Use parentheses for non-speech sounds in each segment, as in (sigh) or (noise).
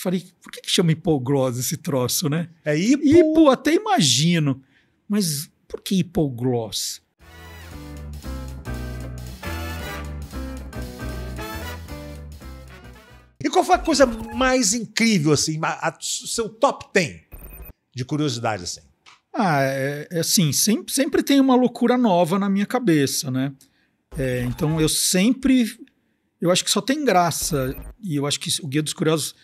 Falei, por que, que chama hipoglose esse troço, né? É hipo... Hipo, até imagino. Mas por que hipoglose? E qual foi a coisa mais incrível, assim, a, a, seu top 10 de curiosidade, assim? Ah, é, é assim, sempre, sempre tem uma loucura nova na minha cabeça, né? É, então eu sempre, eu acho que só tem graça, e eu acho que o Guia dos Curiosos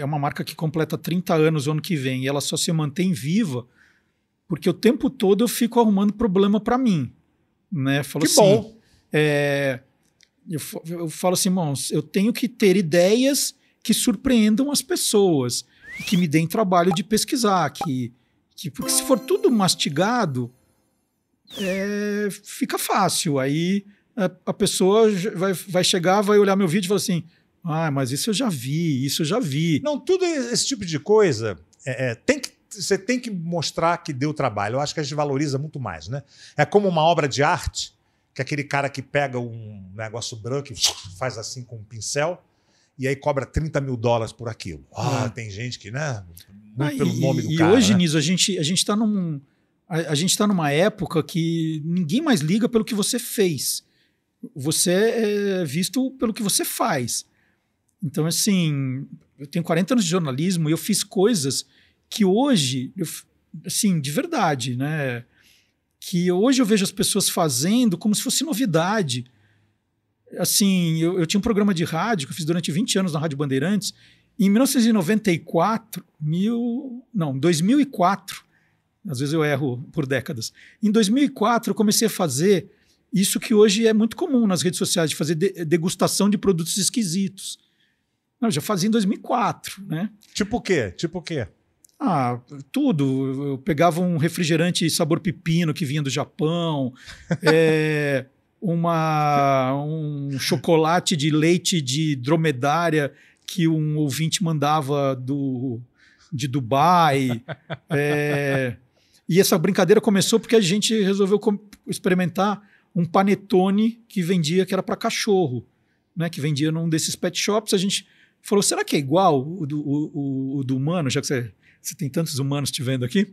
é uma marca que completa 30 anos o ano que vem e ela só se mantém viva porque o tempo todo eu fico arrumando problema para mim. Né? Falo que assim, bom. É, eu, eu falo assim, irmãos, eu tenho que ter ideias que surpreendam as pessoas, que me deem trabalho de pesquisar, que, que porque se for tudo mastigado, é, fica fácil. Aí a, a pessoa vai, vai chegar, vai olhar meu vídeo e falar assim: ah, mas isso eu já vi, isso eu já vi. Não, tudo é esse tipo de coisa é, é, tem que você tem que mostrar que deu trabalho. Eu acho que a gente valoriza muito mais, né? É como uma obra de arte, que é aquele cara que pega um negócio branco e (laughs) faz assim com um pincel e aí cobra 30 mil dólares por aquilo. Ah, ah. tem gente que, né? Muito ah, pelo e, nome do e cara. E hoje, né? Niso, a gente, a gente está num. A, a gente está numa época que ninguém mais liga pelo que você fez. Você é, é visto pelo que você faz. Então, assim, eu tenho 40 anos de jornalismo e eu fiz coisas que hoje, eu, assim, de verdade, né? Que hoje eu vejo as pessoas fazendo como se fosse novidade. Assim, eu, eu tinha um programa de rádio que eu fiz durante 20 anos na Rádio Bandeirantes. E em 1994, mil, não, 2004, às vezes eu erro por décadas. Em 2004, eu comecei a fazer isso que hoje é muito comum nas redes sociais, de fazer degustação de produtos esquisitos. Não, já fazia em 2004, né? Tipo o quê? Tipo o quê? Ah, tudo. Eu pegava um refrigerante sabor pepino que vinha do Japão, (laughs) é, uma, um chocolate de leite de dromedária que um ouvinte mandava do, de Dubai. é, e essa brincadeira começou porque a gente resolveu experimentar um panetone que vendia, que era para cachorro, né? que vendia num desses pet shops. A gente falou: será que é igual o do, o, o do humano, já que você, você, tem tantos humanos te vendo aqui?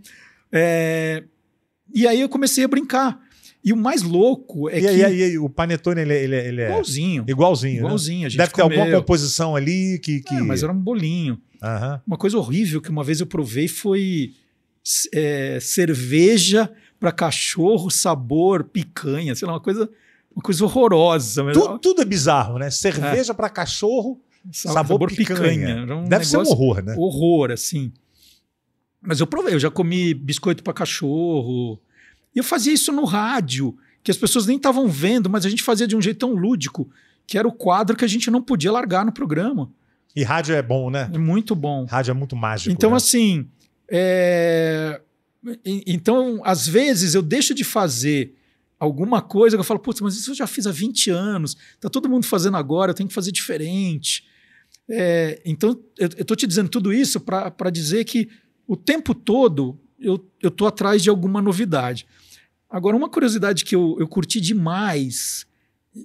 É, e aí eu comecei a brincar. E o mais louco é e, que. E, e, o panetone, ele, é, ele, é, ele é. Igualzinho. Igualzinho. Né? Igualzinho. Né? A gente Deve comeu. ter alguma composição ali que. É, que... É, mas era um bolinho. Uhum. Uma coisa horrível que uma vez eu provei foi é, cerveja para cachorro, sabor, picanha, sei lá, uma coisa. Uma coisa horrorosa. Tudo, tudo é bizarro, né? Cerveja é. para cachorro sabor, sabor picanha. picanha. É um Deve ser um horror, né? Horror, assim. Mas eu provei, eu já comi biscoito para cachorro. E eu fazia isso no rádio, que as pessoas nem estavam vendo, mas a gente fazia de um jeito tão lúdico, que era o quadro que a gente não podia largar no programa. E rádio é bom, né? É muito bom. Rádio é muito mágico. Então, né? assim. É... Então, às vezes, eu deixo de fazer alguma coisa que eu falo, putz, mas isso eu já fiz há 20 anos, tá todo mundo fazendo agora, eu tenho que fazer diferente. É, então, eu estou te dizendo tudo isso para dizer que o tempo todo eu estou atrás de alguma novidade. Agora, uma curiosidade que eu, eu curti demais,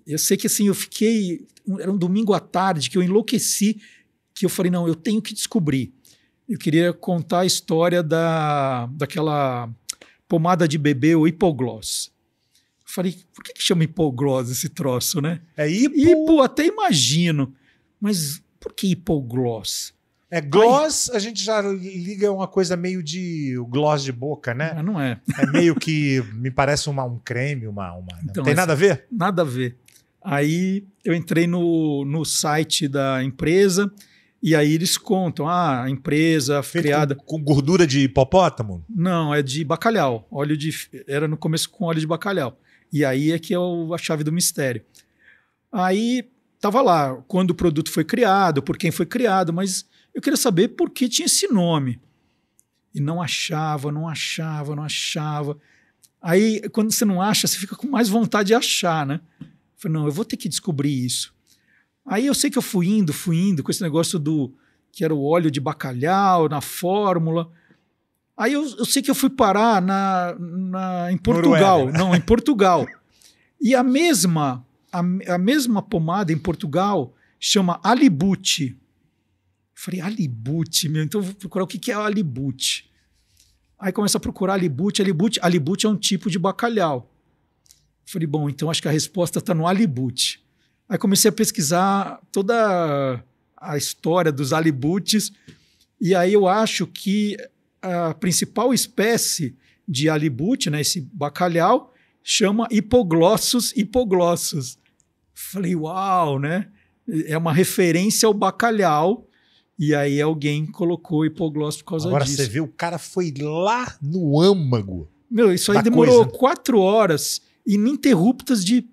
eu sei que assim, eu fiquei. Era um domingo à tarde que eu enlouqueci, que eu falei, não, eu tenho que descobrir. Eu queria contar a história da, daquela pomada de bebê, o hipogloss. Eu falei, por que, que chama hipogloss esse troço, né? É hipo? Hipo, até imagino. Mas por que hipogloss? É gloss, Ai. a gente já liga uma coisa meio de gloss de boca, né? Não, não é. É meio que me parece uma, um creme, uma, uma então, tem nada a ver? Nada a ver. Aí eu entrei no, no site da empresa e aí eles contam, ah, a empresa Feito criada com, com, gordura de hipopótamo? Não, é de bacalhau, óleo de era no começo com óleo de bacalhau. E aí é que é o, a chave do mistério. Aí estava lá quando o produto foi criado, por quem foi criado, mas eu queria saber por que tinha esse nome. E não achava, não achava, não achava. Aí, quando você não acha, você fica com mais vontade de achar, né? Eu falei, não, eu vou ter que descobrir isso. Aí eu sei que eu fui indo, fui indo com esse negócio do que era o óleo de bacalhau na fórmula. Aí eu, eu sei que eu fui parar na, na em Portugal, Noruega. não, em (laughs) Portugal. E a mesma a, a mesma pomada em Portugal chama alibute. Falei, alibute, meu, então vou procurar o que, que é alibute. Aí começa a procurar alibute, alibute. Alibute é um tipo de bacalhau. Falei, bom, então acho que a resposta está no alibute. Aí comecei a pesquisar toda a história dos alibutes, e aí eu acho que a principal espécie de alibute, né, esse bacalhau, chama hipoglossos hipoglossos. Falei, uau, né? É uma referência ao bacalhau. E aí alguém colocou hipogloss por causa Agora disso. Agora você vê, o cara foi lá no âmago. Meu, isso aí demorou coisa, quatro horas ininterruptas de,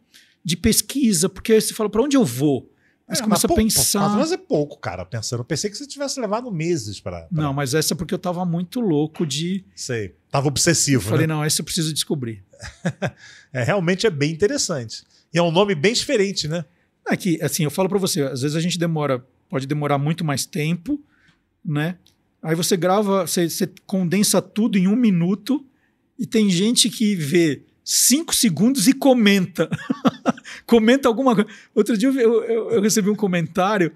de pesquisa, porque aí você fala, para onde eu vou? Mas é, começa mas a pensar. Quatro horas é pouco, cara, pensando. Eu pensei que você tivesse levado meses para. Pra... Não, mas essa é porque eu tava muito louco de. Sei. Tava obsessivo. Eu falei, né? não, essa eu preciso descobrir. (laughs) é, realmente é bem interessante. E é um nome bem diferente, né? Aqui, é assim, eu falo para você, às vezes a gente demora, pode demorar muito mais tempo, né? Aí você grava, você, você condensa tudo em um minuto e tem gente que vê cinco segundos e comenta. (laughs) comenta alguma coisa. Outro dia eu, eu, eu recebi um comentário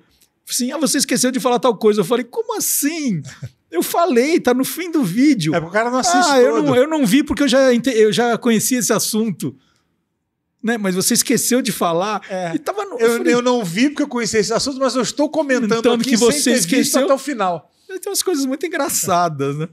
assim, ah, você esqueceu de falar tal coisa. Eu falei, como assim? (laughs) Eu falei, tá no fim do vídeo. É porque o cara não assiste. Ah, eu não, eu não, vi porque eu já, eu já conhecia esse assunto né? Mas você esqueceu de falar. É. E tava no, eu, eu, falei, eu, não vi porque eu conheci esse assunto, mas eu estou comentando aqui que você esqueceu até o final. Tem umas coisas muito engraçadas, né?